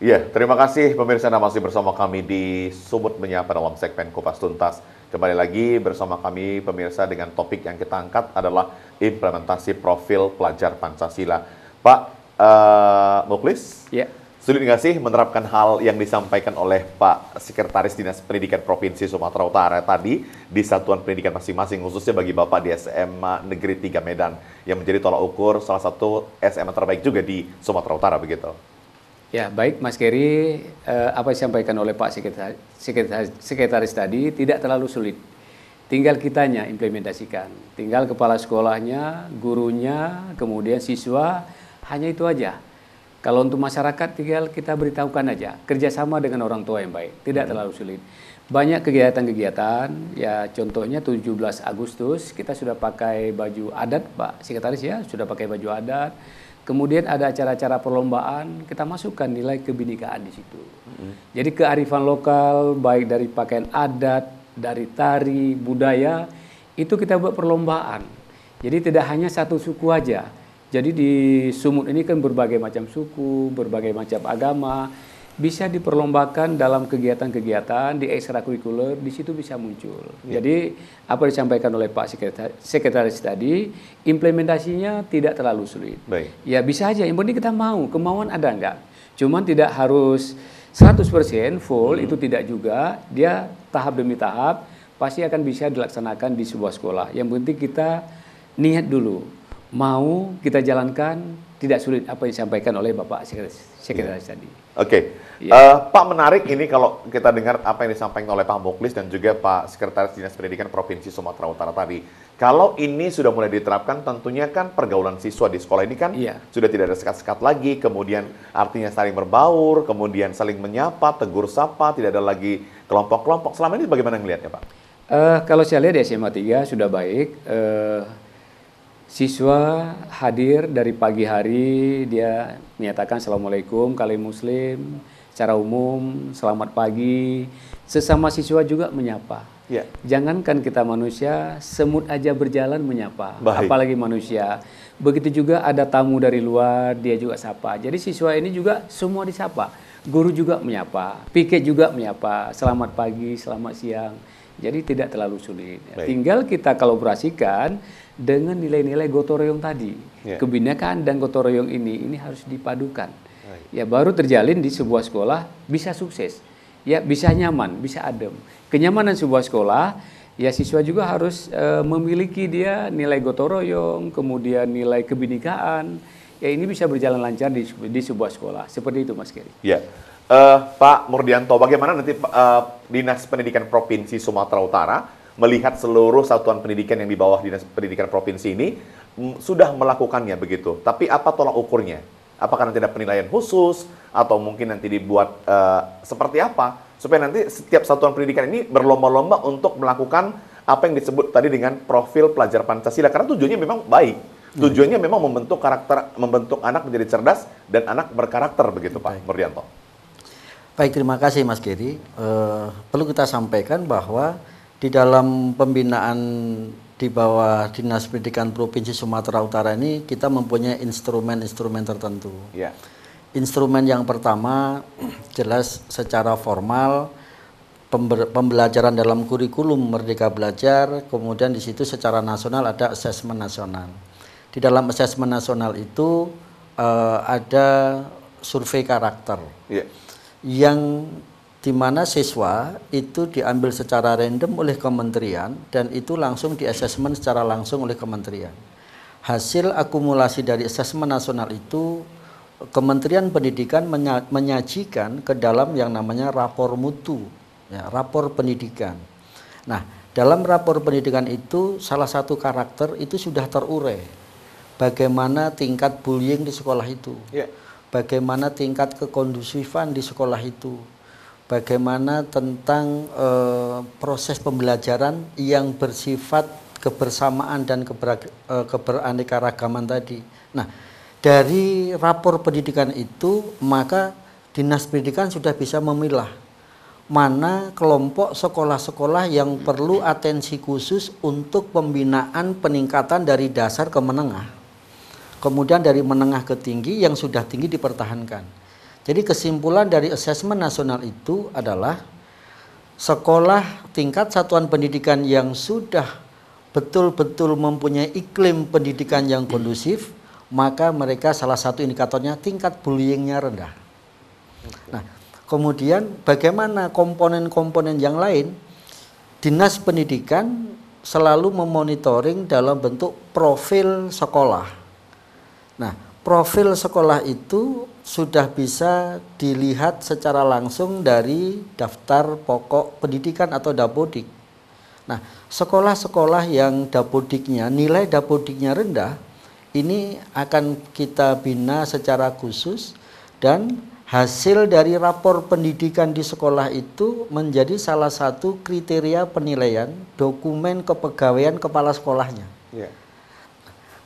Ya, terima kasih pemirsa Anda masih bersama kami di Sumut Menyapa dalam segmen Kupas Tuntas. Kembali lagi bersama kami pemirsa dengan topik yang kita angkat adalah implementasi profil pelajar Pancasila. Pak uh, Muklis, ya. Yeah. Sulit nggak sih menerapkan hal yang disampaikan oleh Pak Sekretaris Dinas Pendidikan Provinsi Sumatera Utara tadi di satuan pendidikan masing-masing, khususnya bagi Bapak di SMA Negeri 3 Medan, yang menjadi tolak ukur salah satu SMA terbaik juga di Sumatera Utara begitu? Ya, baik Mas Keri, eh, apa yang disampaikan oleh Pak Sekretaris, Sekretaris, Sekretaris tadi tidak terlalu sulit. Tinggal kitanya implementasikan. Tinggal kepala sekolahnya, gurunya, kemudian siswa, hanya itu aja kalau untuk masyarakat tinggal kita beritahukan aja kerjasama dengan orang tua yang baik, tidak hmm. terlalu sulit. Banyak kegiatan-kegiatan, ya contohnya 17 Agustus kita sudah pakai baju adat Pak Sekretaris ya, sudah pakai baju adat. Kemudian ada acara-acara perlombaan, kita masukkan nilai kebinekaan di situ. Hmm. Jadi kearifan lokal, baik dari pakaian adat, dari tari, budaya, itu kita buat perlombaan. Jadi tidak hanya satu suku aja, jadi di Sumut ini kan berbagai macam suku, berbagai macam agama bisa diperlombakan dalam kegiatan-kegiatan di ekstrakurikuler di situ bisa muncul. Ya. Jadi apa disampaikan oleh Pak Sekretaris, tadi implementasinya tidak terlalu sulit. Baik. Ya bisa aja yang penting kita mau, kemauan ada enggak. Cuman tidak harus 100% full hmm. itu tidak juga, dia tahap demi tahap pasti akan bisa dilaksanakan di sebuah sekolah. Yang penting kita niat dulu mau kita jalankan tidak sulit apa yang disampaikan oleh Bapak Sekretaris, Sekretaris iya. yeah. tadi. Oke, okay. Iya. yeah. uh, Pak menarik ini kalau kita dengar apa yang disampaikan oleh Pak Muklis dan juga Pak Sekretaris Dinas Pendidikan Provinsi Sumatera Utara tadi. Kalau ini sudah mulai diterapkan, tentunya kan pergaulan siswa di sekolah ini kan yeah. sudah tidak ada sekat-sekat lagi, kemudian artinya saling berbaur, kemudian saling menyapa, tegur sapa, tidak ada lagi kelompok-kelompok. Selama ini bagaimana melihatnya Pak? Uh, kalau saya lihat di SMA 3 sudah baik. Uh, Siswa hadir dari pagi hari, dia menyatakan Assalamualaikum, kali muslim, secara umum, selamat pagi. Sesama siswa juga menyapa. Ya. Jangankan kita manusia, semut aja berjalan menyapa, Baik. apalagi manusia. Begitu juga ada tamu dari luar, dia juga sapa. Jadi siswa ini juga semua disapa. Guru juga menyapa, piket juga menyapa, selamat pagi, selamat siang. Jadi tidak terlalu sulit. Baik. Tinggal kita kolaborasikan dengan nilai-nilai gotoroyong tadi. Yeah. Kebinekaan dan gotoroyong ini ini harus dipadukan. Ya baru terjalin di sebuah sekolah bisa sukses. Ya bisa nyaman, bisa adem. Kenyamanan sebuah sekolah ya siswa juga harus e, memiliki dia nilai gotoroyong, kemudian nilai kebinekaan. Ya ini bisa berjalan lancar di, di sebuah sekolah. Seperti itu Mas Keri. Ya. Uh, Pak Murdianto, bagaimana nanti uh, Dinas Pendidikan Provinsi Sumatera Utara melihat seluruh satuan pendidikan yang di bawah dinas pendidikan provinsi ini sudah melakukannya begitu. Tapi apa tolak ukurnya? Apakah nanti ada penilaian khusus atau mungkin nanti dibuat uh, seperti apa supaya nanti setiap satuan pendidikan ini berlomba-lomba untuk melakukan apa yang disebut tadi dengan profil pelajar Pancasila karena tujuannya memang baik. Hmm. Tujuannya memang membentuk karakter, membentuk anak menjadi cerdas dan anak berkarakter begitu Pak Murdianto. Baik, terima kasih Mas Giri. Uh, perlu kita sampaikan bahwa di dalam pembinaan di bawah Dinas Pendidikan Provinsi Sumatera Utara ini kita mempunyai instrumen-instrumen tertentu. Ya. Instrumen yang pertama jelas secara formal pembelajaran dalam kurikulum Merdeka Belajar, kemudian di situ secara nasional ada asesmen nasional. Di dalam asesmen nasional itu eh, ada survei karakter yeah. yang di mana siswa itu diambil secara random oleh kementerian dan itu langsung di assessment secara langsung oleh kementerian. Hasil akumulasi dari assessment nasional itu Kementerian Pendidikan menyajikan ke dalam yang namanya rapor mutu, ya, rapor pendidikan. Nah, dalam rapor pendidikan itu salah satu karakter itu sudah terurai. Bagaimana tingkat bullying di sekolah itu? Yeah. Bagaimana tingkat kekondusifan di sekolah itu? bagaimana tentang e, proses pembelajaran yang bersifat kebersamaan dan keber, e, eh, keberanekaragaman tadi. Nah, dari rapor pendidikan itu maka dinas pendidikan sudah bisa memilah mana kelompok sekolah-sekolah yang perlu atensi khusus untuk pembinaan peningkatan dari dasar ke menengah. Kemudian dari menengah ke tinggi yang sudah tinggi dipertahankan jadi kesimpulan dari asesmen nasional itu adalah sekolah tingkat satuan pendidikan yang sudah betul-betul mempunyai iklim pendidikan yang kondusif, maka mereka salah satu indikatornya tingkat bullyingnya rendah. Nah, kemudian bagaimana komponen-komponen yang lain? Dinas Pendidikan selalu memonitoring dalam bentuk profil sekolah. Nah, profil sekolah itu sudah bisa dilihat secara langsung dari daftar pokok pendidikan atau dapodik. Nah, sekolah-sekolah yang dapodiknya, nilai dapodiknya rendah, ini akan kita bina secara khusus dan hasil dari rapor pendidikan di sekolah itu menjadi salah satu kriteria penilaian dokumen kepegawaian kepala sekolahnya. Yeah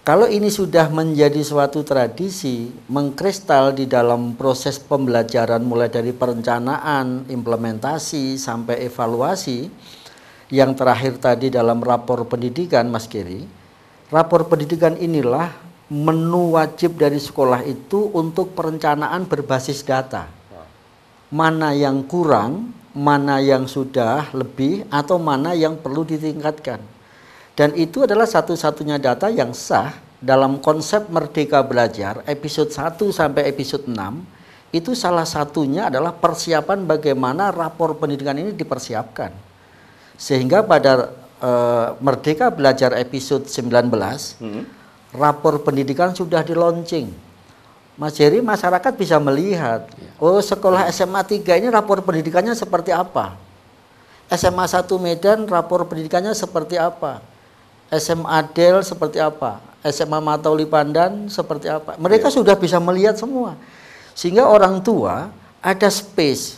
kalau ini sudah menjadi suatu tradisi, mengkristal di dalam proses pembelajaran mulai dari perencanaan, implementasi, sampai evaluasi, yang terakhir tadi dalam rapor pendidikan, Mas Kiri, rapor pendidikan inilah menu wajib dari sekolah itu untuk perencanaan berbasis data. Mana yang kurang, mana yang sudah lebih, atau mana yang perlu ditingkatkan dan itu adalah satu-satunya data yang sah dalam konsep Merdeka Belajar episode 1 sampai episode 6 itu salah satunya adalah persiapan bagaimana rapor pendidikan ini dipersiapkan. Sehingga pada e, Merdeka Belajar episode 19, hmm. rapor pendidikan sudah di launching. Mas Jerry, masyarakat bisa melihat, oh sekolah SMA 3 ini rapor pendidikannya seperti apa? SMA 1 Medan rapor pendidikannya seperti apa? SMA Del seperti apa, SMA Matauli Pandan seperti apa. Mereka yeah. sudah bisa melihat semua. Sehingga orang tua ada space.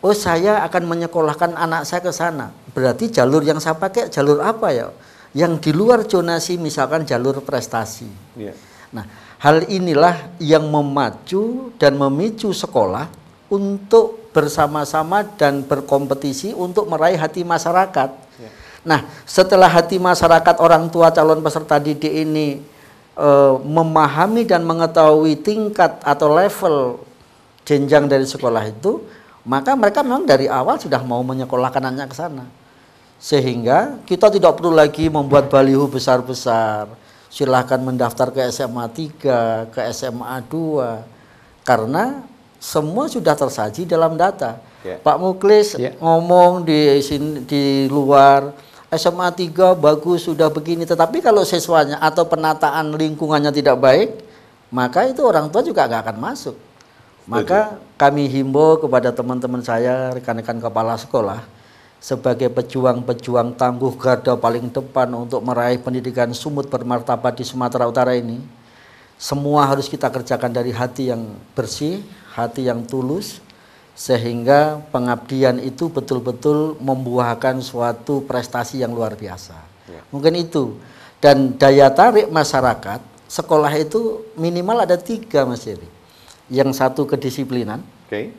Oh, saya akan menyekolahkan anak saya ke sana. Berarti jalur yang saya pakai jalur apa ya? Yang di luar jonasi misalkan jalur prestasi. Yeah. Nah, hal inilah yang memacu dan memicu sekolah untuk bersama-sama dan berkompetisi untuk meraih hati masyarakat. Yeah Nah, setelah hati masyarakat orang tua calon peserta didik ini e, memahami dan mengetahui tingkat atau level jenjang dari sekolah itu, maka mereka memang dari awal sudah mau menyekolahkan anaknya ke sana. Sehingga kita tidak perlu lagi membuat baliho besar-besar. Silahkan mendaftar ke SMA 3, ke SMA 2. Karena semua sudah tersaji dalam data. Yeah. Pak Muklis yeah. ngomong di di luar SMA 3 bagus sudah begini tetapi kalau siswanya atau penataan lingkungannya tidak baik maka itu orang tua juga nggak akan masuk maka Betul. kami himbau kepada teman-teman saya rekan-rekan kepala sekolah sebagai pejuang-pejuang tangguh garda paling depan untuk meraih pendidikan sumut bermartabat di Sumatera Utara ini semua harus kita kerjakan dari hati yang bersih, hati yang tulus, sehingga pengabdian itu betul-betul membuahkan suatu prestasi yang luar biasa. Ya. Mungkin itu. Dan daya tarik masyarakat sekolah itu minimal ada tiga mas Jerry. Yang satu kedisiplinan, okay.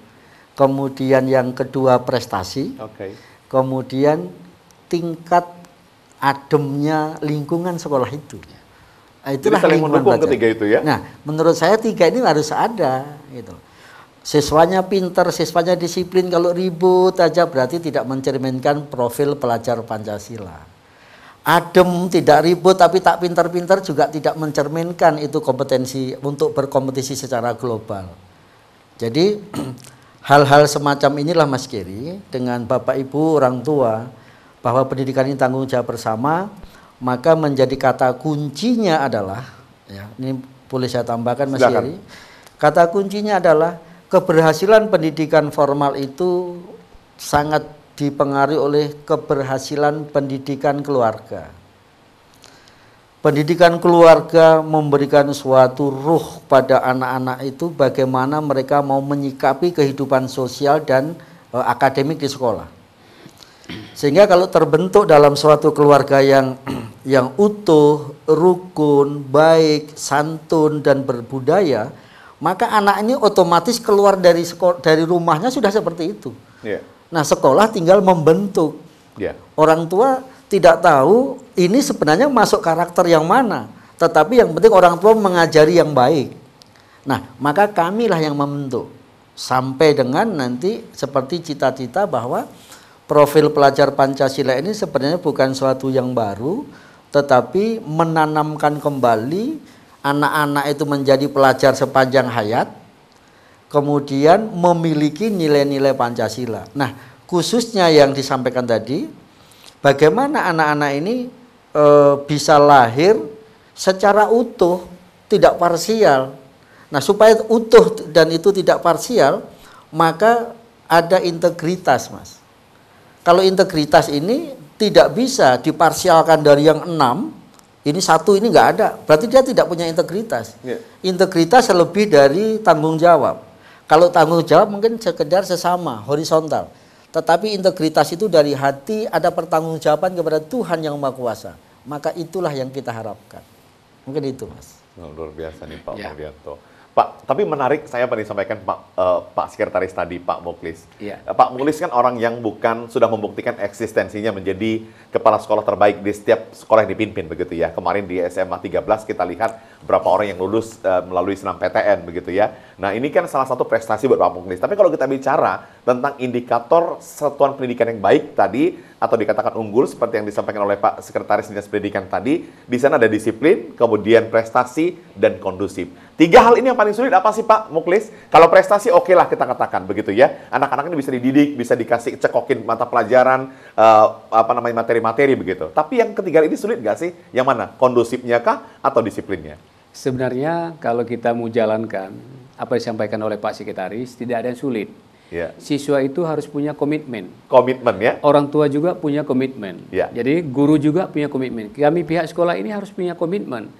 kemudian yang kedua prestasi, okay. kemudian tingkat ademnya lingkungan sekolah itu. Nah, itulah Jadi saling mendukung ketiga itu ya. Nah, menurut saya tiga ini harus ada gitu. Siswanya pinter, siswanya disiplin, kalau ribut aja berarti tidak mencerminkan profil pelajar Pancasila. Adem, tidak ribut, tapi tak pinter-pinter juga tidak mencerminkan itu kompetensi untuk berkompetisi secara global. Jadi *clears throat* hal-hal semacam inilah Mas Kiri dengan Bapak Ibu orang tua bahwa pendidikan ini tanggung jawab bersama maka menjadi kata kuncinya adalah ya ini boleh saya tambahkan Mas Silakan. Kiri kata kuncinya adalah keberhasilan pendidikan formal itu sangat dipengaruhi oleh keberhasilan pendidikan keluarga. Pendidikan keluarga memberikan suatu ruh pada anak-anak itu bagaimana mereka mau menyikapi kehidupan sosial dan e, akademik di sekolah. Sehingga kalau terbentuk dalam suatu keluarga yang *clears throat* yang utuh, rukun, baik, santun dan berbudaya, maka anak ini otomatis keluar dari dari rumahnya sudah seperti itu. Yeah. Nah, sekolah tinggal membentuk. Yeah. Orang tua tidak tahu ini sebenarnya masuk karakter yang mana, tetapi yang penting orang tua mengajari yang baik. Nah, maka kamilah yang membentuk sampai dengan nanti seperti cita-cita bahwa profil pelajar Pancasila ini sebenarnya bukan suatu yang baru, tetapi menanamkan kembali anak-anak itu menjadi pelajar sepanjang hayat, kemudian memiliki nilai-nilai Pancasila. Nah, khususnya yang disampaikan tadi, bagaimana anak-anak ini e, bisa lahir secara utuh, tidak parsial. Nah, supaya utuh dan itu tidak parsial, maka ada integritas, Mas. Kalau integritas ini tidak bisa diparsialkan dari yang enam, ini satu ini nggak ada, berarti dia tidak punya integritas. Yeah. Integritas lebih dari tanggung jawab. Kalau tanggung jawab mungkin sekedar sesama, horizontal. Tetapi integritas itu dari hati ada pertanggungjawaban kepada Tuhan yang Maha Kuasa. Maka itulah yang kita harapkan. Mungkin itu, Mas. Nah, luar biasa nih Pak yeah. Pak, tapi menarik saya tadi sampaikan Pak uh, Pak Sekretaris tadi Pak Muklis. Iya. Eh, Pak Muklis kan orang yang bukan sudah membuktikan eksistensinya menjadi kepala sekolah terbaik di setiap sekolah yang dipimpin begitu ya. Kemarin di SMA 13 kita lihat berapa orang yang lulus uh, melalui senam PTN begitu ya. Nah, ini kan salah satu prestasi buat Pak Muklis. Tapi kalau kita bicara tentang indikator satuan pendidikan yang baik tadi atau dikatakan unggul seperti yang disampaikan oleh Pak Sekretaris Dinas Pendidikan tadi, di sana ada disiplin, kemudian prestasi dan kondusif. Tiga hal ini yang paling sulit apa sih Pak Muklis? Kalau prestasi oke okay lah kita katakan begitu ya. Anak-anak ini bisa dididik, bisa dikasih cekokin mata pelajaran, uh, apa namanya materi-materi begitu. Tapi yang ketiga ini sulit nggak sih? Yang mana? Kondusifnya kah atau disiplinnya? Sebenarnya kalau kita mau jalankan apa yang disampaikan oleh Pak Sekretaris tidak ada yang sulit Ya. Siswa itu harus punya komitmen. Komitmen ya. Orang tua juga punya komitmen. Ya. Jadi guru juga punya komitmen. Kami pihak sekolah ini harus punya komitmen.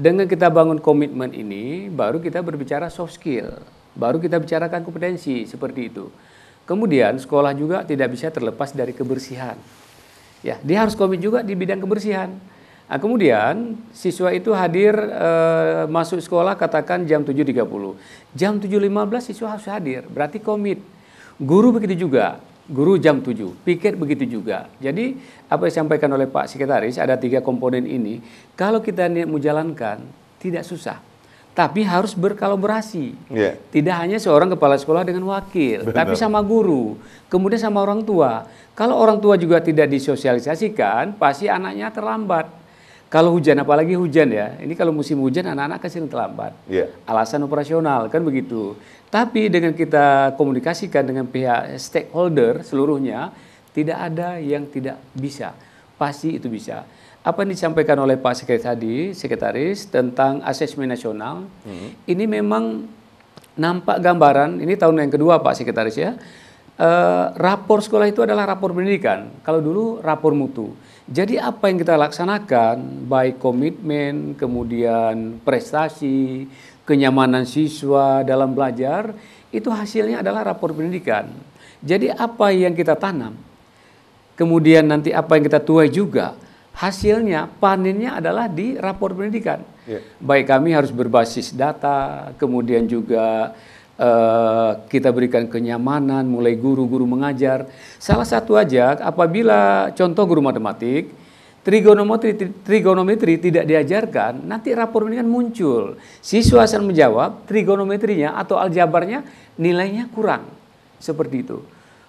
Dengan kita bangun komitmen ini, baru kita berbicara soft skill, baru kita bicarakan kompetensi seperti itu. Kemudian sekolah juga tidak bisa terlepas dari kebersihan. Ya, dia harus komit juga di bidang kebersihan. Nah, kemudian siswa itu hadir e, masuk sekolah katakan jam 7.30. Jam 7.15 siswa harus hadir, berarti komit. Guru begitu juga, guru jam 7, piket begitu juga. Jadi apa yang disampaikan oleh Pak Sekretaris ada tiga komponen ini, kalau kita niat menjalankan tidak susah. Tapi harus berkolaborasi. Yeah. Tidak hanya seorang kepala sekolah dengan wakil, Benar. tapi sama guru, kemudian sama orang tua. Kalau orang tua juga tidak disosialisasikan, pasti anaknya terlambat. Kalau hujan, apalagi hujan ya. Ini kalau musim hujan, anak-anak kecil terlambat. Yeah. Alasan operasional kan begitu. Tapi dengan kita komunikasikan dengan pihak stakeholder seluruhnya, tidak ada yang tidak bisa. Pasti itu bisa. Apa yang disampaikan oleh Pak Sekretaris tadi, Sekretaris tentang asesmen nasional, hmm. ini memang nampak gambaran. Ini tahun yang kedua Pak Sekretaris ya. E, rapor sekolah itu adalah rapor pendidikan. Kalau dulu rapor mutu. Jadi apa yang kita laksanakan, baik komitmen, kemudian prestasi, kenyamanan siswa dalam belajar, itu hasilnya adalah rapor pendidikan. Jadi apa yang kita tanam, kemudian nanti apa yang kita tuai juga, hasilnya panennya adalah di rapor pendidikan. Ya. Baik kami harus berbasis data, kemudian juga Uh, kita berikan kenyamanan, mulai guru-guru mengajar. Salah satu aja, apabila contoh guru matematik, trigonometri, trigonometri tidak diajarkan, nanti rapor ini kan muncul. Siswa akan menjawab trigonometrinya atau aljabarnya nilainya kurang. Seperti itu.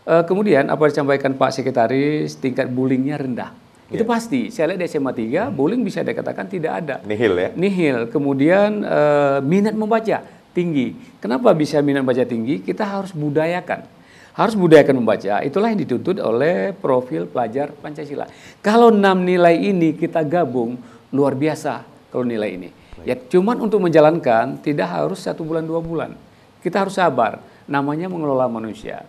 E, kemudian apa disampaikan Pak Sekretaris, tingkat bullyingnya rendah. Itu yeah. pasti. Saya lihat di SMA 3, hmm. bullying bisa dikatakan tidak ada. Nihil ya? Nihil. Kemudian e, minat membaca tinggi. Kenapa bisa minat membaca tinggi? Kita harus budayakan harus budayakan membaca. Itulah yang dituntut oleh profil pelajar Pancasila. Kalau enam nilai ini kita gabung, luar biasa kalau nilai ini. Ya cuman untuk menjalankan tidak harus satu bulan dua bulan. Kita harus sabar. Namanya mengelola manusia.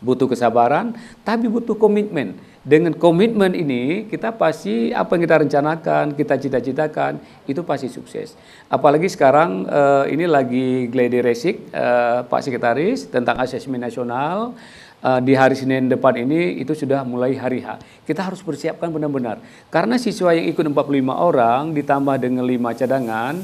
Butuh kesabaran, tapi butuh komitmen dengan komitmen ini kita pasti apa yang kita rencanakan, kita cita-citakan itu pasti sukses. Apalagi sekarang uh, ini lagi gladi Resik uh, Pak Sekretaris tentang asesmen nasional uh, di hari Senin depan ini itu sudah mulai hari H. Kita harus persiapkan benar-benar karena siswa yang ikut 45 orang ditambah dengan lima cadangan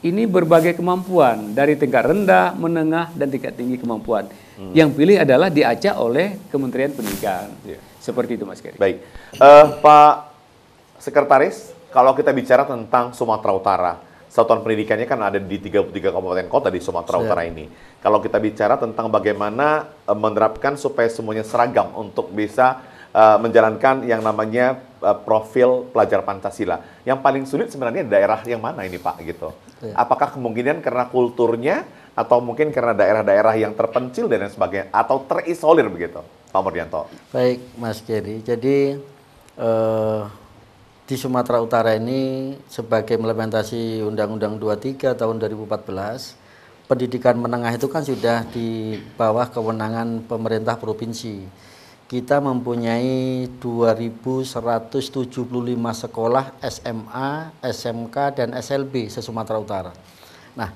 ini berbagai kemampuan dari tingkat rendah, menengah, dan tingkat tinggi kemampuan. Hmm. Yang pilih adalah diajak oleh Kementerian Pendidikan. Yeah. Seperti itu Mas Keri. Baik. Uh, Pak Sekretaris, kalau kita bicara tentang Sumatera Utara, satuan pendidikannya kan ada di 33 kabupaten kota di Sumatera Utara ini. Kalau kita bicara tentang bagaimana uh, menerapkan supaya semuanya seragam untuk bisa uh, menjalankan yang namanya uh, profil pelajar Pancasila. Yang paling sulit sebenarnya daerah yang mana ini Pak gitu. Iya. Apakah kemungkinan karena kulturnya atau mungkin karena daerah-daerah yang terpencil dan lain sebagainya atau terisolir begitu? Pak Mardianto. Baik, Mas Jerry. Jadi eh, di Sumatera Utara ini sebagai implementasi Undang-Undang 23 tahun 2014, pendidikan menengah itu kan sudah di bawah kewenangan pemerintah provinsi. Kita mempunyai 2.175 sekolah SMA, SMK, dan SLB se-Sumatera Utara. Nah,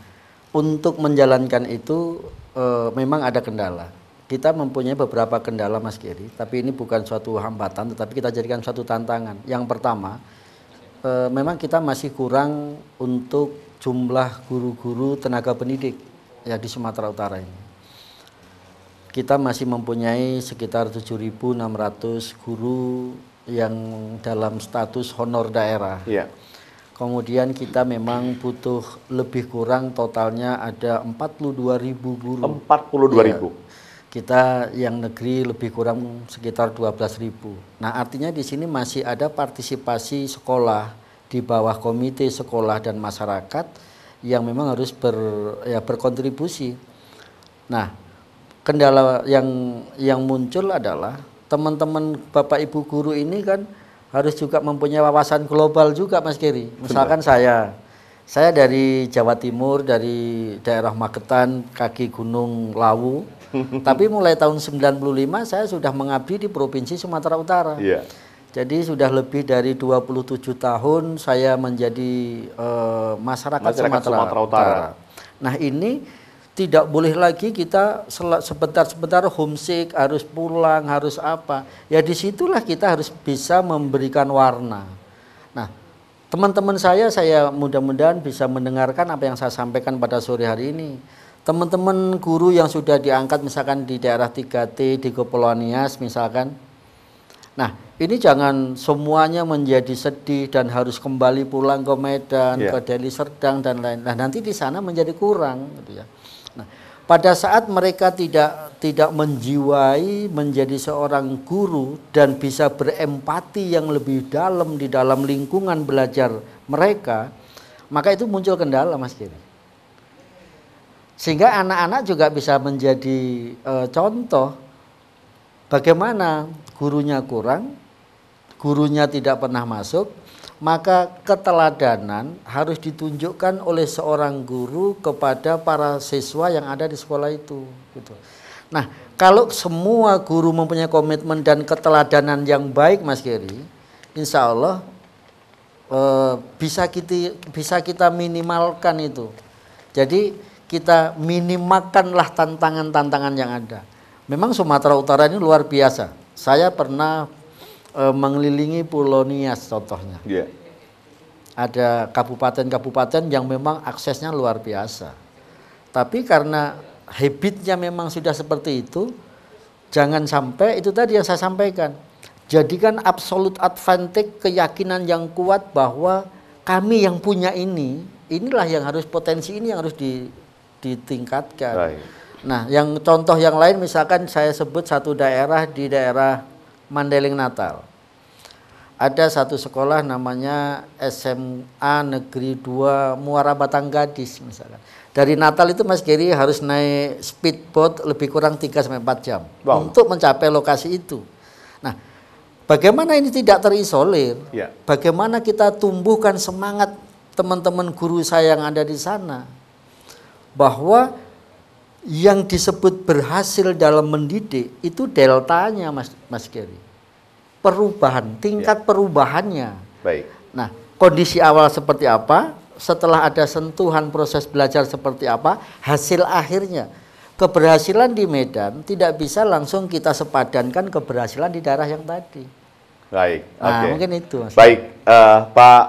untuk menjalankan itu e, memang ada kendala kita mempunyai beberapa kendala Mas Giri, tapi ini bukan suatu hambatan, tetapi kita jadikan suatu tantangan. Yang pertama, e, memang kita masih kurang untuk jumlah guru-guru tenaga pendidik ya di Sumatera Utara ini. Kita masih mempunyai sekitar 7.600 guru yang dalam status honor daerah. Iya. Kemudian kita memang butuh lebih kurang totalnya ada 42.000 guru. 42.000. Ya, kita yang negeri lebih kurang sekitar ribu. Nah, artinya di sini masih ada partisipasi sekolah di bawah komite sekolah dan masyarakat yang memang harus ber, ya, berkontribusi. Nah, kendala yang yang muncul adalah teman-teman Bapak Ibu guru ini kan harus juga mempunyai wawasan global juga Mas Kiri. Misalkan Benar. saya saya dari Jawa Timur, dari daerah Magetan, kaki Gunung Lawu tapi mulai tahun 95 saya sudah mengabdi di Provinsi Sumatera Utara. Yeah. Jadi sudah lebih dari 27 tahun saya menjadi uh, masyarakat, masyarakat Sumatera, Sumatera Utara. Utara. Nah ini tidak boleh lagi kita sebentar-sebentar homesick harus pulang harus apa ya disitulah kita harus bisa memberikan warna nah teman-teman saya saya mudah-mudahan bisa mendengarkan apa yang saya sampaikan pada sore hari ini teman-teman guru yang sudah diangkat misalkan di daerah 3T di Kepulauan Nias misalkan nah ini jangan semuanya menjadi sedih dan harus kembali pulang ke Medan yeah. ke Deli Serdang dan lain-lain nah, nanti di sana menjadi kurang gitu ya nah pada saat mereka tidak tidak menjiwai menjadi seorang guru dan bisa berempati yang lebih dalam di dalam lingkungan belajar mereka maka itu muncul kendala Mas sehingga anak-anak juga bisa menjadi e, contoh bagaimana gurunya kurang, gurunya tidak pernah masuk, maka keteladanan harus ditunjukkan oleh seorang guru kepada para siswa yang ada di sekolah itu. Gitu. Nah, kalau semua guru mempunyai komitmen dan keteladanan yang baik, Mas Giri, insya Allah e, bisa kita bisa kita minimalkan itu. Jadi kita minimakanlah tantangan-tantangan yang ada. Memang Sumatera Utara ini luar biasa. Saya pernah e, mengelilingi Pulau Nias contohnya. Yeah. Ada kabupaten-kabupaten yang memang aksesnya luar biasa. Tapi karena habitnya memang sudah seperti itu, jangan sampai itu tadi yang saya sampaikan. Jadikan absolute advantage keyakinan yang kuat bahwa kami yang punya ini, inilah yang harus potensi ini yang harus di ditingkatkan. Baik. Nah, yang contoh yang lain misalkan saya sebut satu daerah di daerah Mandeling Natal. Ada satu sekolah namanya SMA Negeri 2 Muara Batang Gadis misalkan. Dari Natal itu Mas Giri harus naik speedboat lebih kurang 3 sampai 4 jam wow. untuk mencapai lokasi itu. Nah, bagaimana ini tidak terisolir? Yeah. Bagaimana kita tumbuhkan semangat teman-teman guru saya yang ada di sana? bahwa yang disebut berhasil dalam mendidik itu deltanya Mas Mas Gary. Perubahan, tingkat ya. perubahannya. Baik. Nah, kondisi awal seperti apa? Setelah ada sentuhan proses belajar seperti apa? Hasil akhirnya. Keberhasilan di Medan tidak bisa langsung kita sepadankan keberhasilan di daerah yang tadi. Baik. Nah, okay. mungkin itu. Mas. Baik, uh, Pak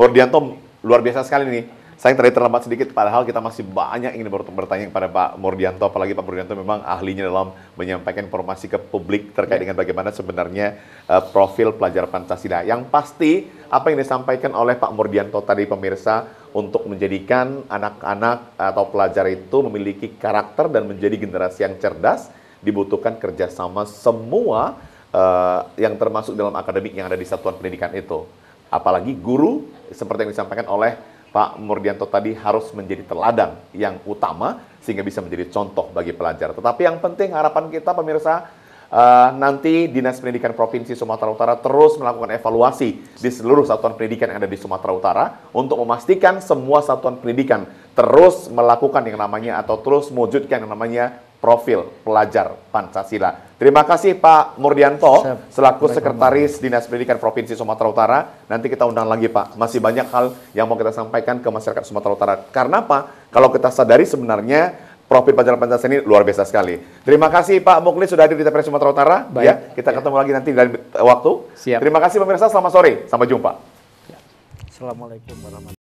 Mordianto luar biasa sekali nih saya tadi terlambat sedikit, padahal kita masih banyak ingin bertanya kepada Pak Murdianto apalagi Pak Murdianto memang ahlinya dalam menyampaikan informasi ke publik terkait ya. dengan bagaimana sebenarnya uh, profil pelajar Pancasila. Yang pasti, apa yang disampaikan oleh Pak Murdianto tadi pemirsa untuk menjadikan anak-anak atau pelajar itu memiliki karakter dan menjadi generasi yang cerdas, dibutuhkan kerjasama semua uh, yang termasuk dalam akademik yang ada di satuan pendidikan itu. Apalagi guru, seperti yang disampaikan oleh Pak Murdianto tadi harus menjadi teladan yang utama sehingga bisa menjadi contoh bagi pelajar. Tetapi yang penting harapan kita pemirsa uh, nanti Dinas Pendidikan Provinsi Sumatera Utara terus melakukan evaluasi di seluruh satuan pendidikan yang ada di Sumatera Utara untuk memastikan semua satuan pendidikan terus melakukan yang namanya atau terus mewujudkan yang namanya profil pelajar Pancasila. Terima kasih Pak Murdianto selaku Sekretaris Dinas Pendidikan Provinsi Sumatera Utara. Nanti kita undang lagi Pak. Masih banyak hal yang mau kita sampaikan ke masyarakat Sumatera Utara. Karena apa? Kalau kita sadari sebenarnya profil pelajar Pancasila ini luar biasa sekali. Terima kasih Pak Muklis sudah hadir di TPS Sumatera Utara. Baik. Ya, kita ya. ketemu lagi nanti dalam eh, waktu. Siap. Terima kasih pemirsa, selamat sore. Sampai jumpa. Ya. Assalamualaikum warahmatullahi wabarakatuh.